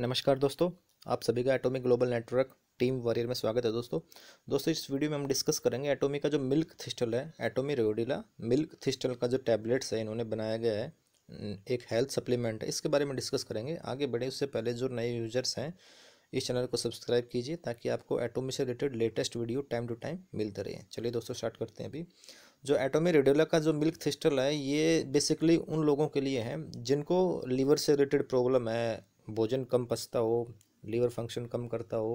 नमस्कार दोस्तों आप सभी का atomic global network team warrior में स्वागत है दोस्तों दोस्तों इस वीडियो में हम डिस्कस करेंगे एटोमी का जो मिल्क थिस्टल है एटोमी रेडिला मिल्क थिस्टल का जो टैबलेट्स है इन्होंने बनाया गया है एक हेल्थ सप्लीमेंट है इसके बारे में डिस्कस करेंगे आगे बढ़े उससे पहले जो नए यूजर्स हैं इस चैनल को सब्सक्राइब कीजिए ताकि आपको एटोमी से related latest video time to time मिलते रहे चलिए दोस्तों स्टार्ट करते हैं अभी जो एटोमी रेडोला का जो मिल्क थिस्टल है ये बेसिकली उन लोगों के लिए है जिनको लीवर से रिलेटेड प्रॉब्लम है भोजन कम पसता हो लीवर फंक्शन कम करता हो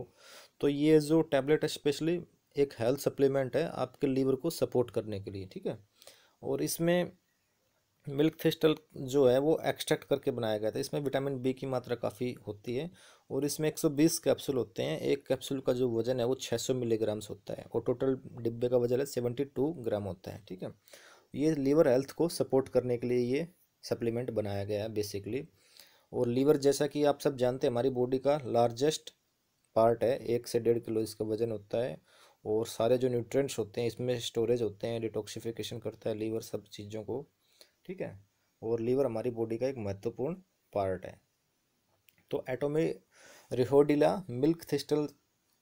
तो ये जो टैबलेट स्पेशली एक हेल्थ सप्लीमेंट है आपके लीवर को सपोर्ट करने के लिए ठीक है और इसमें मिल्क थिस्टल जो है वो एक्सट्रैक्ट करके बनाया गया था इसमें विटामिन बी की मात्रा काफ़ी होती है और इसमें 120 कैप्सूल होते हैं एक कैप्सूल का जो वजन है वो 600 मिलीग्राम्स होता है और टोटल डिब्बे का वजन है 72 ग्राम होता है ठीक है ये लीवर हेल्थ को सपोर्ट करने के लिए ये सप्लीमेंट बनाया गया है बेसिकली और लीवर जैसा कि आप सब जानते हैं हमारी बॉडी का लार्जेस्ट पार्ट है एक से डेढ़ किलो इसका वजन होता है और सारे जो न्यूट्रेंट्स होते हैं इसमें स्टोरेज होते हैं डिटॉक्सिफिकेशन करता है लीवर सब चीज़ों को ठीक है और लीवर हमारी बॉडी का एक महत्वपूर्ण पार्ट है तो एटोमी रिहोडिला मिल्क थिस्टल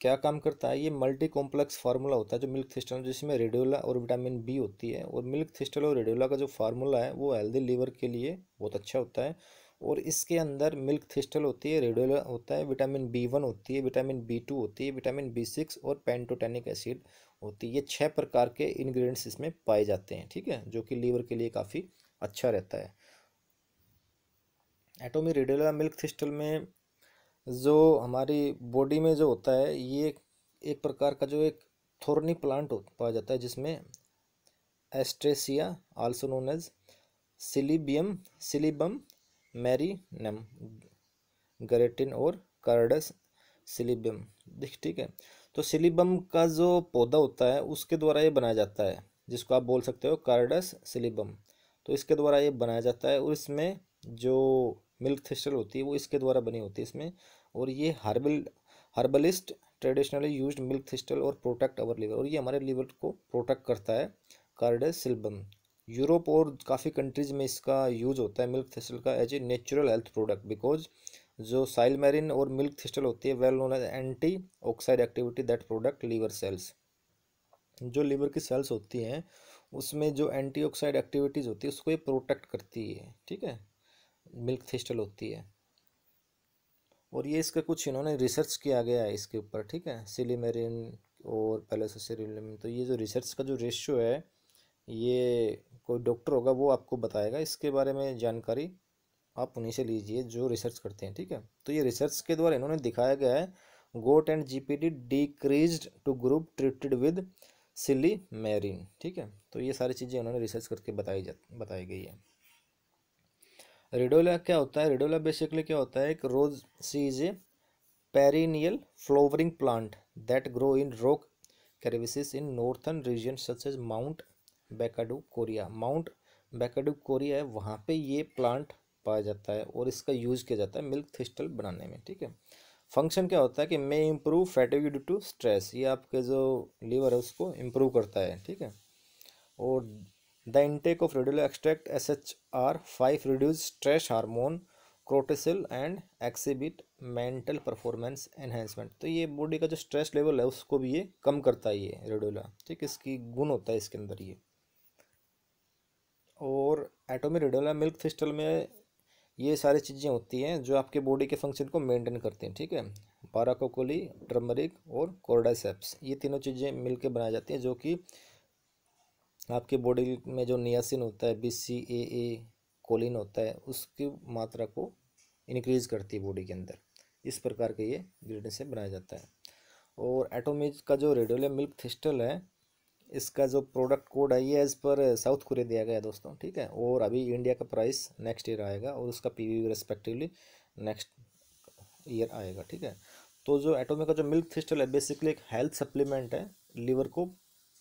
क्या काम करता है ये मल्टी कॉम्प्लेक्स फार्मूला होता है जो मिल्क थिस्टल जिसमें रेडियोला और विटामिन बी होती है और मिल्क थिस्टल और रेडियोला का जो फार्मूला है वो हेल्दी लीवर के लिए बहुत अच्छा होता है और इसके अंदर मिल्क थिस्टल होती है रेडोला होता है विटामिन बी वन होती है विटामिन बी टू होती है विटामिन बी सिक्स और पेंटोटेनिक एसिड होती है ये छः प्रकार के इंग्रेडिएंट्स इसमें पाए जाते हैं ठीक है जो कि लीवर के लिए काफ़ी अच्छा रहता है एटोमी रेडोला मिल्क थिस्टल में जो हमारी बॉडी में जो होता है ये एक प्रकार का जो एक थोरनी प्लांट पाया जाता है जिसमें Asteraceae also known as silybium silybum नम ग्रेटिन और कार्डस सिलिबम देख ठीक है तो सिलिबम का जो पौधा होता है उसके द्वारा ये बनाया जाता है जिसको आप बोल सकते हो कार्डस सिलिबम तो इसके द्वारा ये बनाया जाता है और इसमें जो मिल्क थिस्टल होती है वो इसके द्वारा बनी होती है इसमें और ये herbal herbalist traditionally use milk thistle और प्रोटेक्ट अवर लीवर और ये हमारे लीवर को प्रोटेक्ट करता है कार्डस सिलबम यूरोप और काफ़ी कंट्रीज़ में इसका यूज होता है मिल्क थेस्टल का as a natural health product because जो साइलमेरिन और मिल्क थेस्टल होती है well known as anti oxide activity that product liver cells जो लीवर की सेल्स होती हैं उसमें जो एंटी ऑक्साइड एक्टिविटीज़ होती है उसको ये प्रोटेक्ट करती है ठीक है मिल्क थेस्टल होती है और ये इसका कुछ इन्होंने रिसर्च किया गया है इसके ऊपर ठीक है सिलीमेरिन और पैलेसिलम तो ये जो रिसर्च का जो रेशियो है ये कोई डॉक्टर होगा वो आपको बताएगा इसके बारे में जानकारी आप उन्हीं से लीजिए जो रिसर्च करते हैं ठीक है तो ये रिसर्च के द्वारा इन्होंने दिखाया गया है GOT and GPT decreased to group treated with silymarin ठीक है तो ये सारी चीज़ें उन्होंने रिसर्च करके बताई जा बताई गई है रेडोला क्या होता है रेडोला बेसिकली क्या होता है एक rosea is a perennial flowering plant that grow in rock crevices in northern region such as mount Baekdu Korea mount Baekdu Korea है वहाँ पे ये प्लांट पाया जाता है और इसका यूज़ किया जाता है मिल्क थिस्टल बनाने में ठीक है फंक्शन क्या होता है कि may improve fatigue due to stress ये आपके जो लीवर है उसको इम्प्रूव करता है ठीक है और the intake of rhodiola extract S H R five reduce stress hormone cortisol and exhibit mental performance enhancement तो ये बॉडी का जो स्ट्रेस लेवल है उसको भी ये कम करता है ये रेडोला ठीक है इसकी गुण होता है इसके अंदर ये और एटोमी रिडल या मिल्क फिस्टल में ये सारी चीज़ें होती हैं जो आपके बॉडी के फंक्शन को मेंटेन करती हैं ठीक है बाराकोकोली टर्मरिक और कोरडासेप्स ये तीनों चीज़ें मिल के बनाई जाती हैं जो कि आपके बॉडी में जो नियासिन होता है बी सी ए ए कोलिन होता है उसकी मात्रा को इनक्रीज़ करती है बॉडी के अंदर इस प्रकार के ये ग्रेडियंट से बनाया जाता है और एटोमिज का जो रेडोलिया मिल्क थिस्टल है इसका जो प्रोडक्ट कोड है ये एज़ पर साउथ कोरिया दिया गया है दोस्तों ठीक है और अभी इंडिया का प्राइस नेक्स्ट ईयर आएगा और उसका P V respectively next year आएगा ठीक है तो जो एटोमिक का जो मिल्क थिस्टल है बेसिकली एक हेल्थ सप्लीमेंट है लीवर को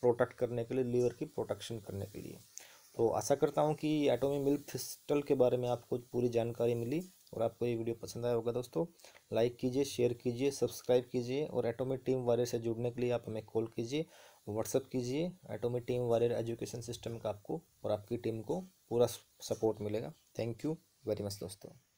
प्रोटेक्ट करने के लिए लीवर की प्रोटेक्शन करने के लिए तो आशा करता हूँ कि एटोमी मिल्क थिस्टल के बारे में आपको पूरी जानकारी मिली और आपको ये वीडियो पसंद आया होगा दोस्तों लाइक कीजिए शेयर कीजिए सब्सक्राइब कीजिए और एटोमी टीम वाले से जुड़ने के लिए आप हमें कॉल कीजिए व्हाट्सअप कीजिए एटोमी टीम वाले एजुकेशन सिस्टम का आपको और आपकी टीम को पूरा सपोर्ट मिलेगा थैंक यू वेरी मच दोस्तों